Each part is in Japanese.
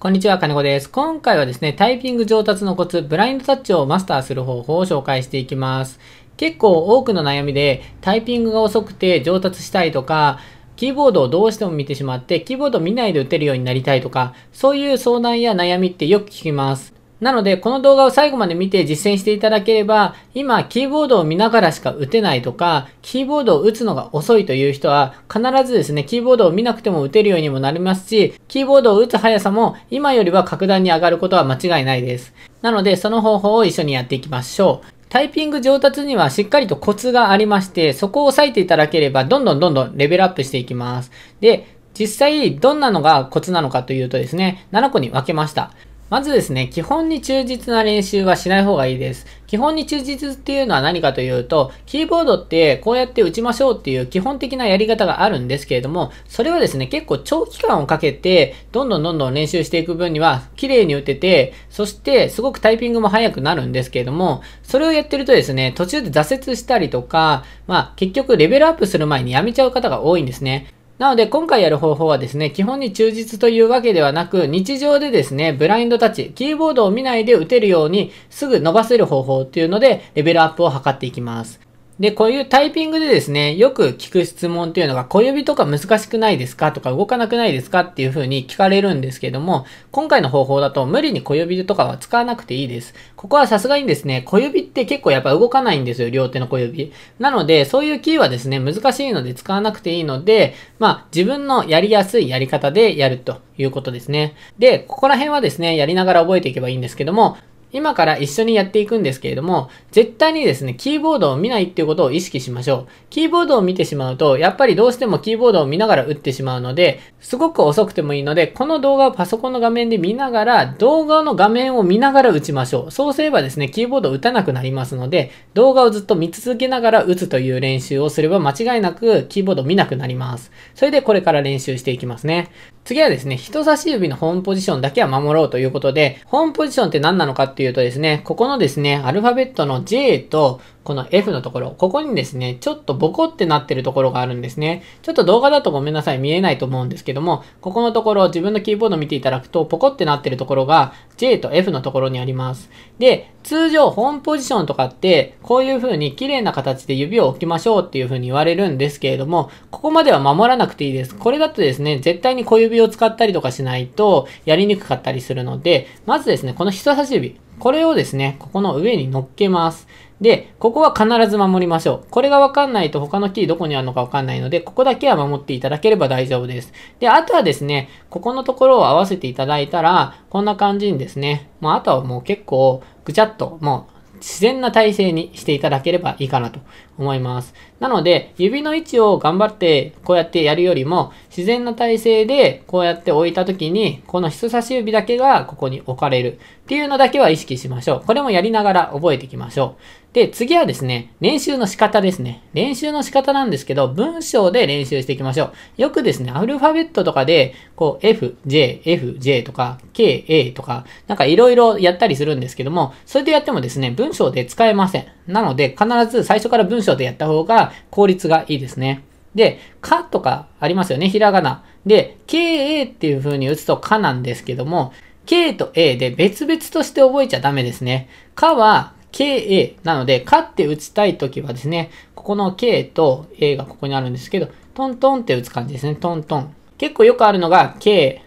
こんにちは、金子です。今回はですね、タイピング上達のコツ、ブラインドタッチをマスターする方法を紹介していきます。結構多くの悩みで、タイピングが遅くて上達したいとか、キーボードをどうしても見てしまって、キーボードを見ないで打てるようになりたいとか、そういう相談や悩みってよく聞きます。なので、この動画を最後まで見て実践していただければ、今、キーボードを見ながらしか打てないとか、キーボードを打つのが遅いという人は、必ずですね、キーボードを見なくても打てるようにもなりますし、キーボードを打つ速さも、今よりは格段に上がることは間違いないです。なので、その方法を一緒にやっていきましょう。タイピング上達にはしっかりとコツがありまして、そこを押さえていただければ、どんどんどんどんレベルアップしていきます。で、実際、どんなのがコツなのかというとですね、7個に分けました。まずですね、基本に忠実な練習はしない方がいいです。基本に忠実っていうのは何かというと、キーボードってこうやって打ちましょうっていう基本的なやり方があるんですけれども、それはですね、結構長期間をかけて、どんどんどんどん練習していく分には、綺麗に打てて、そしてすごくタイピングも速くなるんですけれども、それをやってるとですね、途中で挫折したりとか、まあ結局レベルアップする前にやめちゃう方が多いんですね。なので今回やる方法はですね、基本に忠実というわけではなく、日常でですね、ブラインドタッチ、キーボードを見ないで打てるようにすぐ伸ばせる方法っていうので、レベルアップを図っていきます。で、こういうタイピングでですね、よく聞く質問っていうのが、小指とか難しくないですかとか動かなくないですかっていう風に聞かれるんですけども、今回の方法だと無理に小指とかは使わなくていいです。ここはさすがにですね、小指って結構やっぱ動かないんですよ、両手の小指。なので、そういうキーはですね、難しいので使わなくていいので、まあ、自分のやりやすいやり方でやるということですね。で、ここら辺はですね、やりながら覚えていけばいいんですけども、今から一緒にやっていくんですけれども、絶対にですね、キーボードを見ないっていうことを意識しましょう。キーボードを見てしまうと、やっぱりどうしてもキーボードを見ながら打ってしまうので、すごく遅くてもいいので、この動画をパソコンの画面で見ながら、動画の画面を見ながら打ちましょう。そうすればですね、キーボードを打たなくなりますので、動画をずっと見続けながら打つという練習をすれば、間違いなくキーボードを見なくなります。それでこれから練習していきますね。次はですね、人差し指のホームポジションだけは守ろうということで、ホームポジションって何なのかってっていうとですね、ここのですね、アルファベットの J とこの F のところ、ここにですね、ちょっとボコってなってるところがあるんですね。ちょっと動画だとごめんなさい、見えないと思うんですけども、ここのところ自分のキーボード見ていただくと、ポコってなってるところが J と F のところにあります。で、通常ホームポジションとかって、こういう風に綺麗な形で指を置きましょうっていう風に言われるんですけれども、ここまでは守らなくていいです。これだとですね、絶対に小指を使ったりとかしないと、やりにくかったりするので、まずですね、この人差し指、これをですね、ここの上に乗っけます。で、ここは必ず守りましょう。これがわかんないと他のキーどこにあるのかわかんないので、ここだけは守っていただければ大丈夫です。で、あとはですね、ここのところを合わせていただいたら、こんな感じにですね、まあ、あとはもう結構、ぐちゃっと、もう、自然な体勢にしていただければいいかなと思います。なので、指の位置を頑張ってこうやってやるよりも、自然な体勢でこうやって置いた時に、この人差し指だけがここに置かれるっていうのだけは意識しましょう。これもやりながら覚えていきましょう。で、次はですね、練習の仕方ですね。練習の仕方なんですけど、文章で練習していきましょう。よくですね、アルファベットとかで、こう、F、J、F、J とか、K、A とか、なんかいろいろやったりするんですけども、それでやってもですね、文章で使えません。なので、必ず最初から文章書でやった方が効率がいいですね。で、かとかありますよね、ひらがな。で、ka っていう風に打つとかなんですけども、k と a で別々として覚えちゃダメですね。かは ka なので、かって打ちたいときはですね、ここの k と a がここにあるんですけど、トントンって打つ感じですね、トントン。結構よくあるのが k、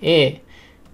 a、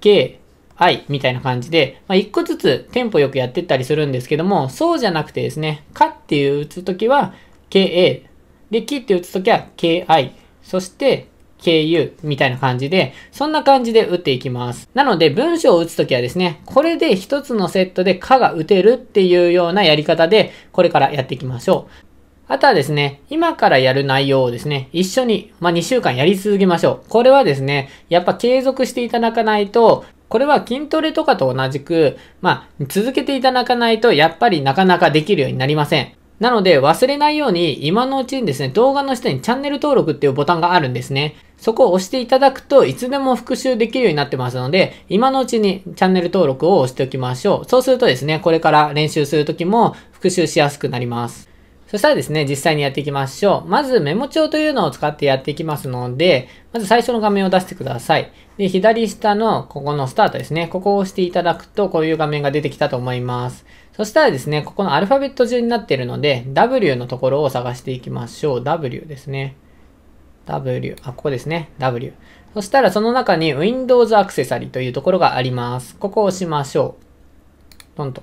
k、愛みたいな感じで、まあ、一個ずつテンポよくやってったりするんですけども、そうじゃなくてですね、かっていう打つときは KA、で、きって打つときは KI、そして KU みたいな感じで、そんな感じで打っていきます。なので文章を打つときはですね、これで一つのセットでかが打てるっていうようなやり方で、これからやっていきましょう。あとはですね、今からやる内容をですね、一緒に、まあ、2週間やり続けましょう。これはですね、やっぱ継続していただかないと、これは筋トレとかと同じく、まあ、続けていただかないと、やっぱりなかなかできるようになりません。なので忘れないように今のうちにですね、動画の下にチャンネル登録っていうボタンがあるんですね。そこを押していただくといつでも復習できるようになってますので、今のうちにチャンネル登録を押しておきましょう。そうするとですね、これから練習するときも復習しやすくなります。そしたらですね、実際にやっていきましょう。まずメモ帳というのを使ってやっていきますので、まず最初の画面を出してください。で、左下のここのスタートですね。ここを押していただくと、こういう画面が出てきたと思います。そしたらですね、ここのアルファベット順になっているので、W のところを探していきましょう。W ですね。W、あ、ここですね。W。そしたらその中に Windows アクセサリーというところがあります。ここを押しましょう。トンと。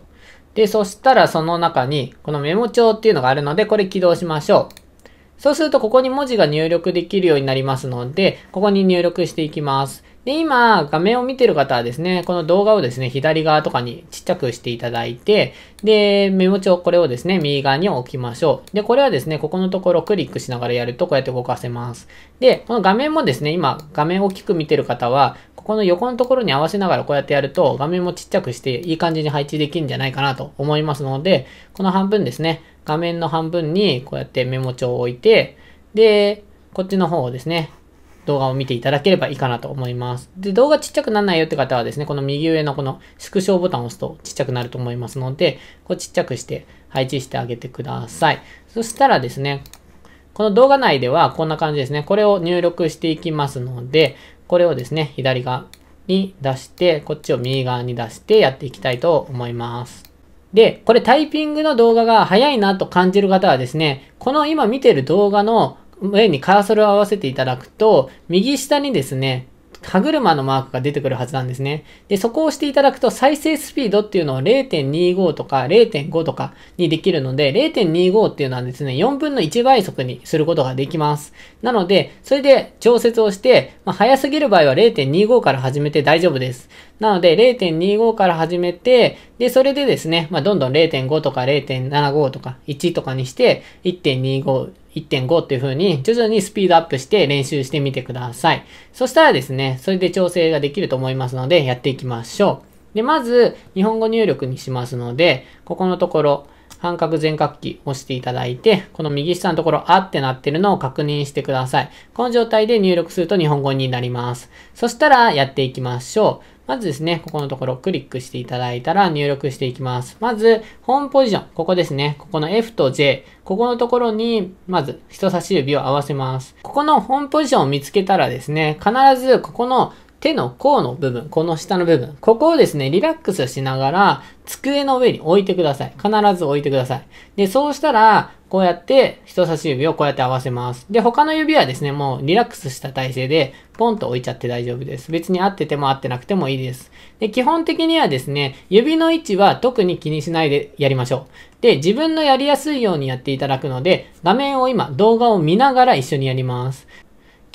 で、そしたらその中に、このメモ帳っていうのがあるので、これ起動しましょう。そうすると、ここに文字が入力できるようになりますので、ここに入力していきます。で、今、画面を見てる方はですね、この動画をですね、左側とかにちっちゃくしていただいて、で、メモ帳、これをですね、右側に置きましょう。で、これはですね、ここのところクリックしながらやると、こうやって動かせます。で、この画面もですね、今、画面大きく見てる方は、ここの横のところに合わせながらこうやってやると、画面もちっちゃくして、いい感じに配置できるんじゃないかなと思いますので、この半分ですね、画面の半分に、こうやってメモ帳を置いて、で、こっちの方をですね、動画を見ていただければいいかなと思います。で、動画ちっちゃくならないよって方はですね、この右上のこの縮小ボタンを押すとちっちゃくなると思いますので、こうちっちゃくして配置してあげてください。そしたらですね、この動画内ではこんな感じですね。これを入力していきますので、これをですね、左側に出して、こっちを右側に出してやっていきたいと思います。で、これタイピングの動画が早いなと感じる方はですね、この今見てる動画の上にカーソルを合わせていただくと、右下にですね、歯車のマークが出てくるはずなんですね。で、そこを押していただくと再生スピードっていうのを0.25とか0.5とかにできるので、0.25っていうのはですね、4分の1倍速にすることができます。なので、それで調節をして、まあ、早すぎる場合は0.25から始めて大丈夫です。なので、0.25から始めて、で、それでですね、まあ、どんどん0.5とか0.75とか1とかにして、1.25、1.5っていう風に徐々にスピードアップして練習してみてください。そしたらですね、それで調整ができると思いますのでやっていきましょう。で、まず日本語入力にしますので、ここのところ半角全角キー押していただいて、この右下のところあってなってるのを確認してください。この状態で入力すると日本語になります。そしたらやっていきましょう。まずですね、ここのところクリックしていただいたら入力していきます。まず、ホームポジション、ここですね。ここの F と J、ここのところに、まず人差し指を合わせます。ここのホームポジションを見つけたらですね、必ずここの手の甲の部分、この下の部分、ここをですね、リラックスしながら、机の上に置いてください。必ず置いてください。で、そうしたら、こうやって人差し指をこうやって合わせます。で、他の指はですね、もうリラックスした体勢でポンと置いちゃって大丈夫です。別に合ってても合ってなくてもいいです。で、基本的にはですね、指の位置は特に気にしないでやりましょう。で、自分のやりやすいようにやっていただくので、画面を今動画を見ながら一緒にやります。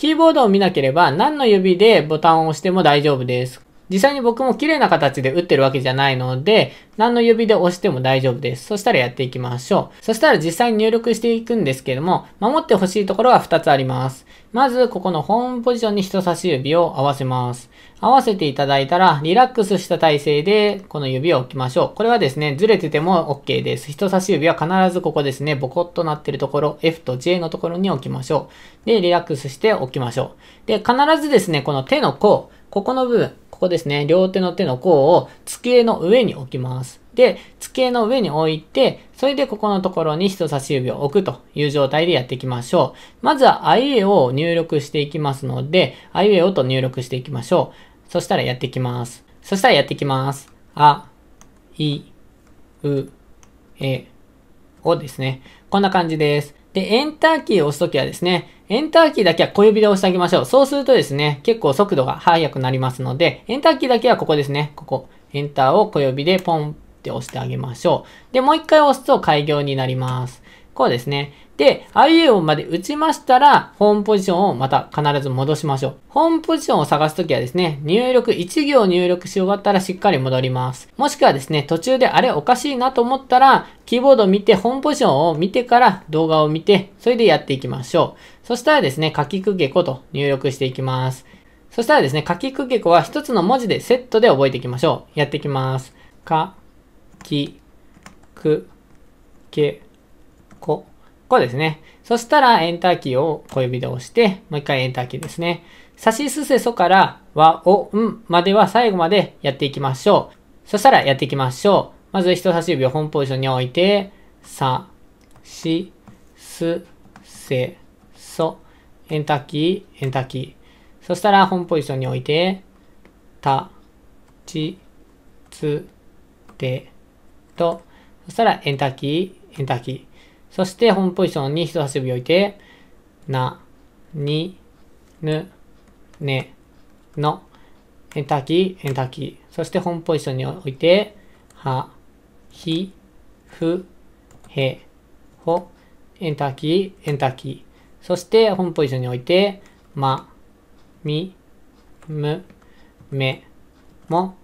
キーボードを見なければ何の指でボタンを押しても大丈夫です。実際に僕も綺麗な形で打ってるわけじゃないので、何の指で押しても大丈夫です。そしたらやっていきましょう。そしたら実際に入力していくんですけども、守ってほしいところは2つあります。まず、ここのホームポジションに人差し指を合わせます。合わせていただいたら、リラックスした体勢で、この指を置きましょう。これはですね、ずれてても OK です。人差し指は必ずここですね、ボコッとなってるところ、F と J のところに置きましょう。で、リラックスして置きましょう。で、必ずですね、この手の甲、ここの部分、ここですね、両手の手の甲を机の上に置きます。で、机の上に置いて、それでここのところに人差し指を置くという状態でやっていきましょう。まずは i えを入力していきますので、i えをと入力していきましょう。そしたらやっていきます。そしたらやっていきます。あ、い、う、え、をですね。こんな感じです。で、エンターキーを押すときはですね、エンターキーだけは小指で押してあげましょう。そうするとですね、結構速度が速くなりますので、エンターキーだけはここですね、ここ。エンターを小指でポンって押してあげましょう。で、もう一回押すと開業になります。こうですね。で、IAO まで打ちましたら、ホームポジションをまた必ず戻しましょう。ホームポジションを探すときはですね、入力1行入力し終わったらしっかり戻ります。もしくはですね、途中であれおかしいなと思ったら、キーボードを見て、ホームポジションを見てから動画を見て、それでやっていきましょう。そしたらですね、書きくけこと入力していきます。そしたらですね、書きくけこは一つの文字でセットで覚えていきましょう。やっていきます。か、き、く、け、ここですね。そしたら、エンターキーを小指で押して、もう一回エンターキーですね。さしすせそから、は、お、んまでは最後までやっていきましょう。そしたらやっていきましょう。まず人差し指を本ポジションに置いて、さ、し、す、せ、そ。エンターキー、エンターキー。そしたら本ポジションに置いて、た、ち、つ、て、と。そしたらエンターキー、エンターキー。そして本ポジションに人差し指を置いて、な、に、ぬ、ね、の、エンターキー、エンターキー。そして本ポジションに置いて、は、ひ、ふ、へ、ほ、エンターキー、エンターキー。そして本ポジションに置いて、ま、み、む、め、も、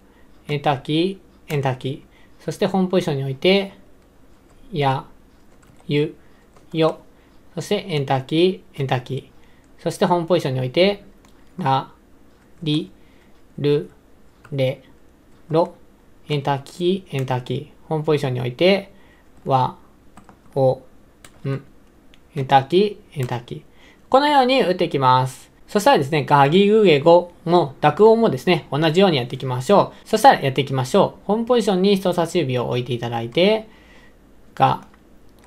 エンターキー、エンターキー。そして本ポジションに置いて、や、ゆ、よ。そしてエンターキー、エンターキー。そしてホームポジションにおいて、ら、り、る、れ、ろ。エンターキー、エンターキー。ホームポジションにおいて、わ、お、ん。エンターキー、エンターキー。このように打っていきます。そしたらですね、ガギグゲゴの濁音もですね、同じようにやっていきましょう。そしたらやっていきましょう。ホームポジションに人差し指を置いていただいて、ガ、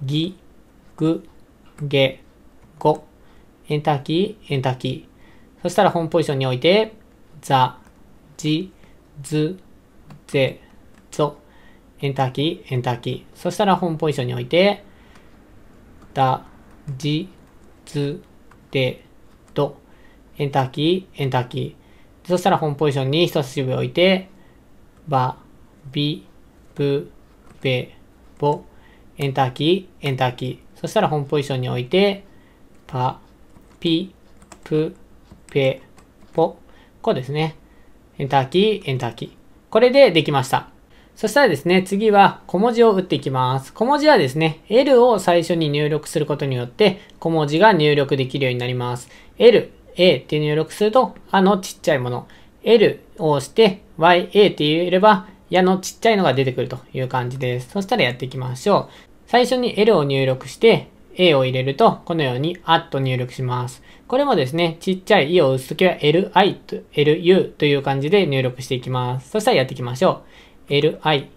ぎ、ぐ、げ、ご。エンターキー、エンターキー。そしたら本ポジションにおいて、ざ、じ、ず、ぜ、ぞ。エンターキー、エンターキー。そしたら本ポジションにおいて、だ、じ、ず、で、ど。エンターキー、エンターキー。そしたら本ポジションに人差し指を置いて、ば、び、ぶ、べ、ぼ。エンターキー、エンターキー。そしたら本ポジションに置いて、パ、ピ、プ、ペ、ポ。こうですね。エンターキー、エンターキー。これでできました。そしたらですね、次は小文字を打っていきます。小文字はですね、L を最初に入力することによって、小文字が入力できるようになります。L、A って入力すると、あのちっちゃいもの。L を押して、YA って入れれば、矢のちっちゃいのが出てくるという感じです。そしたらやっていきましょう。最初に L を入力して、A を入れると、このように、あっと入力します。これもですね、ちっちゃい E を打つときは LI と LU という感じで入力していきます。そしたらやっていきましょう。LI、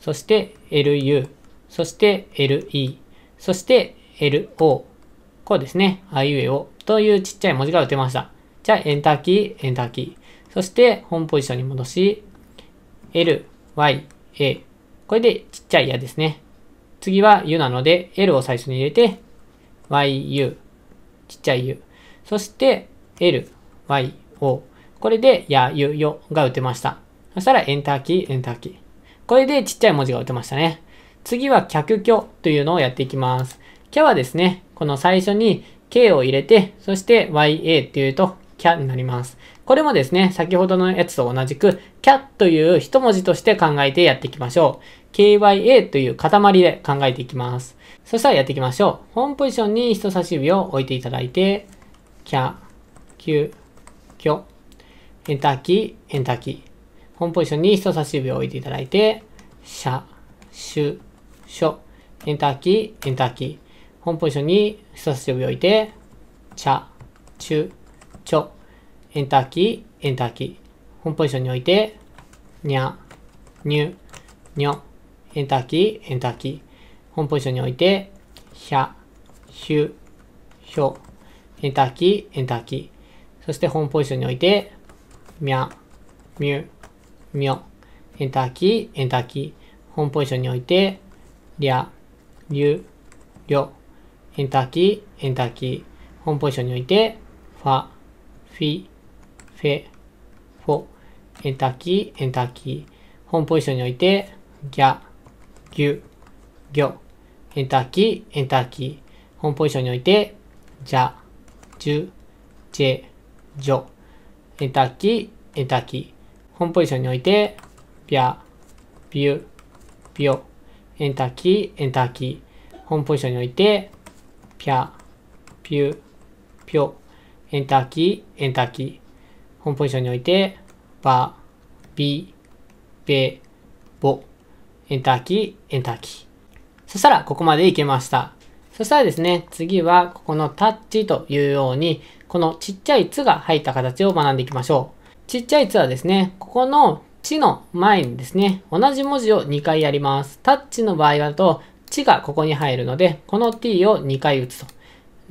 そして LU、そして LE、そして LO。こうですね、あいうえおというちっちゃい文字が打てました。じゃあ、エンターキー、エンターキー。そして、本ポジションに戻し、L、Y、A。これでちっちゃい矢ですね。次は u なので L を最初に入れて yu ちっちゃい u そして ly o これでやゆよが打てましたそしたらエンターキーエンターキーこれでちっちゃい文字が打てましたね次は客挙というのをやっていきますキャはですねこの最初に k を入れてそして ya っていうとキャになりますこれもですね先ほどのやつと同じくキャという一文字として考えてやっていきましょう KYA という塊で考えていきます。そしたらやっていきましょう。ホームポジションに人差し指を置いていただいて、キャ、キュ、キョ、エンターキー、エンターキー。ホームポジションに人差し指を置いていただいて、シャ、シュ、ショ、エンターキー、エンターキー。ホームポジションに人差し指を置いて、チャ、チュ、チョ、エンターキー、エンターキー。ホームポジションに置いて、にゃ、にゅ、にょ、エンターキー、エンターキー。本ポジションにおいて、ひゃ、ひゅ、ひょ。エンターキー、エンターキー。そして本ポジションにおいて、みゃ、みゅ、みょ。エンターキー、エンターキー。本ポジションにおいて、りゃ、りゅ、りょ。エンターキー、エンターキー。本ポジションにおいて、ファ、フィ、フェ、フォ。エンターキー、エンターキー。本ポジションにおいて、ギャ、ぎゅ、ぎょ。エンターキー、エンターキー。ホームポジションにおいて、じゃ、じゅ、じぇ、じょ。エンターキー、エンターキー。ホームポジションにおいて、ぴゃ、ぴゅ、ぴょ。エンターキー、エンターキー。ホームポジションにおいて、ぴゃ、ぴゅ、ぴょ。エンターキー、エンターキー。ホームポジションにおいて、ば、び、べ、ぼ。エンターキー、エンターキー。そしたら、ここまでいけました。そしたらですね、次は、ここのタッチというように、このちっちゃい「つ」が入った形を学んでいきましょう。ちっちゃい「つ」はですね、ここの「ち」の前にですね、同じ文字を2回やります。タッチの場合だと、ちがここに入るので、この t を2回打つ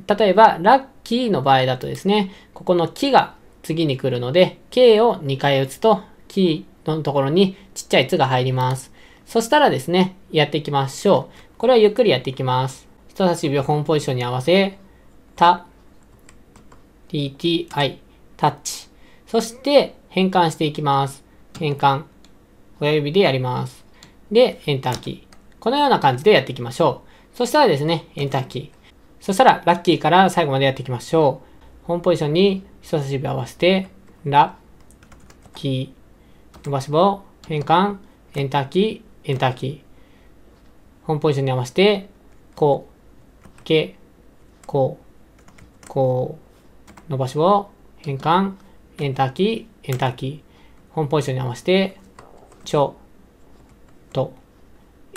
と。例えば、ラッキーの場合だとですね、ここのきが次に来るので、k を2回打つと、キーのところにちっちゃい「つ」が入ります。そしたらですね、やっていきましょう。これはゆっくりやっていきます。人差し指をホームポジションに合わせ、た、d t i タッチ。そして、変換していきます。変換。親指でやります。で、エンターキー。このような感じでやっていきましょう。そしたらですね、エンターキー。そしたら、ラッキーから最後までやっていきましょう。ホームポジションに人差し指を合わせて、ラ、ッキー、伸ばし棒、変換、エンターキー、エンターキー。ホームポジションに合わせて、こう、け、こう、こう、伸ばしを変換、エンターキー、エンターキー。ホームポジションに合わせて、ちょ、と、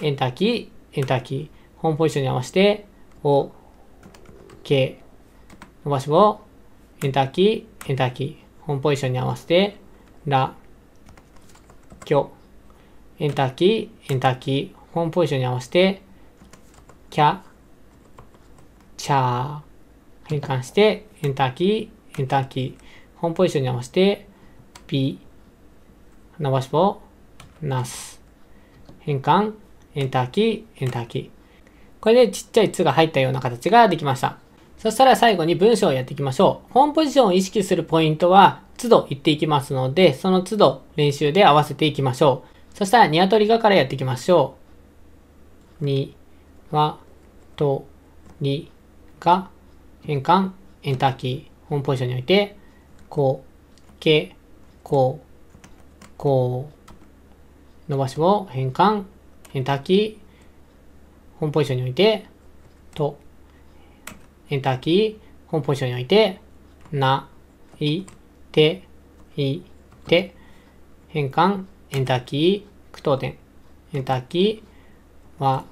エンターキー、エンターキー。ホームポジションに合わせて、お、け、伸ばしを、エンターキー、エンターキー。ホームポジションに合わせて、ら、きょ、エンターキー、エンターキー、ホームポジションに合わせて、キャ、チャー、変換して、エンターキー、エンターキー、ホームポジションに合わせて、B、伸ばし棒、ナス、変換、エンターキー、エンターキー。これでちっちゃい「つ」が入ったような形ができました。そしたら最後に文章をやっていきましょう。ホームポジションを意識するポイントは、都度言っていきますので、その都度練習で合わせていきましょう。そしたら、ニワトリがからやっていきましょう。に、わ、と、に、が変換、エンターキー、ホームポジションにおいて、こ、け、こ、こ、伸ばしを変換、エンターキー、ホームポジションにおいて、と、エンターキー、ホームポジションにおいて、な、い、て、い、て、変換、エンターキー、句読点。エンターキー、わ、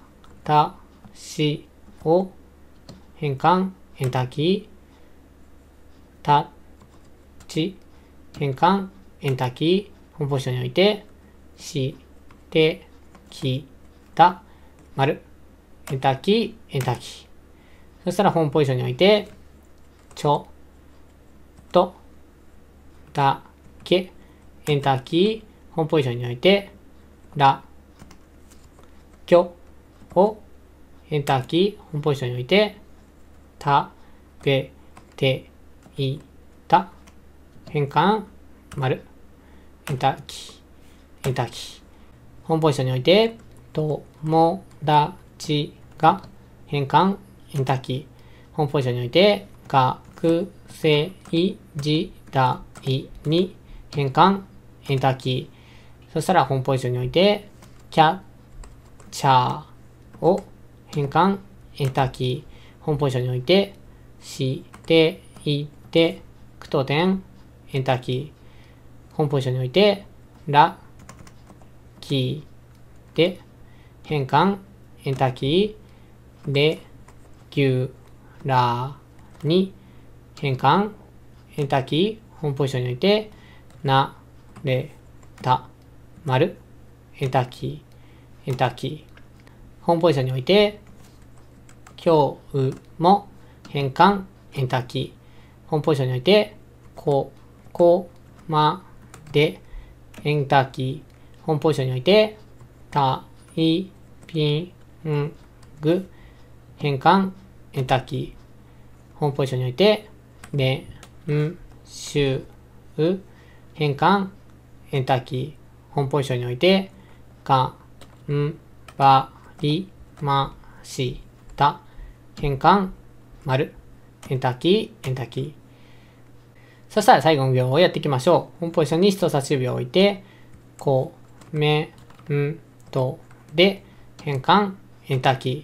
た、し、を、変換、エンターキー、た、ち、変換、エンターキー、本ポジションにおいて、し、て、き、た、丸、エンターキー、エンターキー。そしたら本ポジションにおいて、ちょ、と、だ、け、エンターキー、本ポジションにおいて、ラ、キョをエンターキー、本ポジションにおいて、た、べ、て、い、た、変換、丸、エンターキー、エンターキー。本ポジションにおいて、と、も、だ、ち、が、変換、エンターキー。本ポジションにおいて、が、く、せ、い、じ、だ、い、に、変換、エンターキー。そしたら本ポジションにおいて、キャッチャーを変換、エンターキー、本ポジションにおいて、して、いて、句読点、エンターキー、本ポジションにおいて、ら、キー、で、変換、エンターキー、で、ぎゅラら、に、変換、エンターキー、本ポジションにおいて、な、れ、た。丸、エンターキー、エンターキー。ホームポジションにおいて、今日も変換、エンターキー。ホームポジションにおいて、こ、こ、ま、で、エンターキー。ホームポジションにおいて、た、い、ピン、ん、ぐ、変換、エンターキー。ホームポジションにおいて、で、ん、しゅう、変換、エンターキー。本ポジションにおいて、が、ん、ば、り、ま、し、た、変換、丸、エンターキー、エンターキー。そしたら最後の行をやっていきましょう。本ポジションに人差し指を置いて、こ、め、ん、と、で、変換、エンターキー。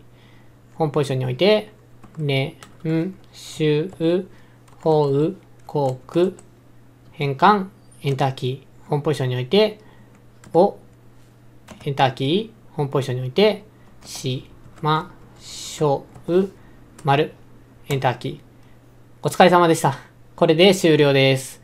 本ポジションにおいて、ね、ん、しゅう、ほう、こうく、変換、エンターキー。本ポジションにおいて、をエンターキー、本ポジションに置いて、しましょう、丸、エンターキー。お疲れ様でした。これで終了です。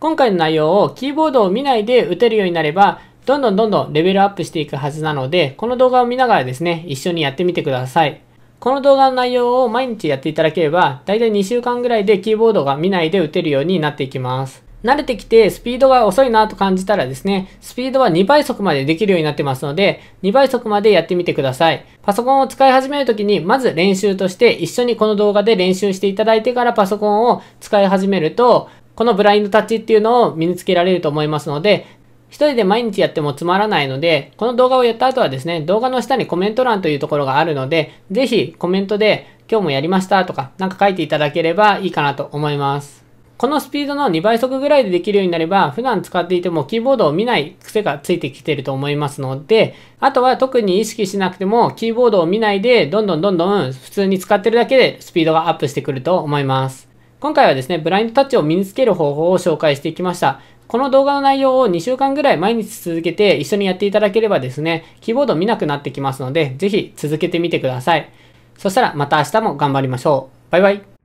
今回の内容をキーボードを見ないで打てるようになれば、どんどんどんどんレベルアップしていくはずなので、この動画を見ながらですね、一緒にやってみてください。この動画の内容を毎日やっていただければ、だいたい2週間ぐらいでキーボードが見ないで打てるようになっていきます。慣れてきてスピードが遅いなと感じたらですね、スピードは2倍速までできるようになってますので、2倍速までやってみてください。パソコンを使い始めるときに、まず練習として一緒にこの動画で練習していただいてからパソコンを使い始めると、このブラインドタッチっていうのを身につけられると思いますので、一人で毎日やってもつまらないので、この動画をやった後はですね、動画の下にコメント欄というところがあるので、ぜひコメントで今日もやりましたとか、なんか書いていただければいいかなと思います。このスピードの2倍速ぐらいでできるようになれば、普段使っていてもキーボードを見ない癖がついてきてると思いますので、あとは特に意識しなくても、キーボードを見ないで、どんどんどんどん普通に使ってるだけでスピードがアップしてくると思います。今回はですね、ブラインドタッチを身につける方法を紹介していきました。この動画の内容を2週間ぐらい毎日続けて一緒にやっていただければですね、キーボード見なくなってきますので、ぜひ続けてみてください。そしたらまた明日も頑張りましょう。バイバイ。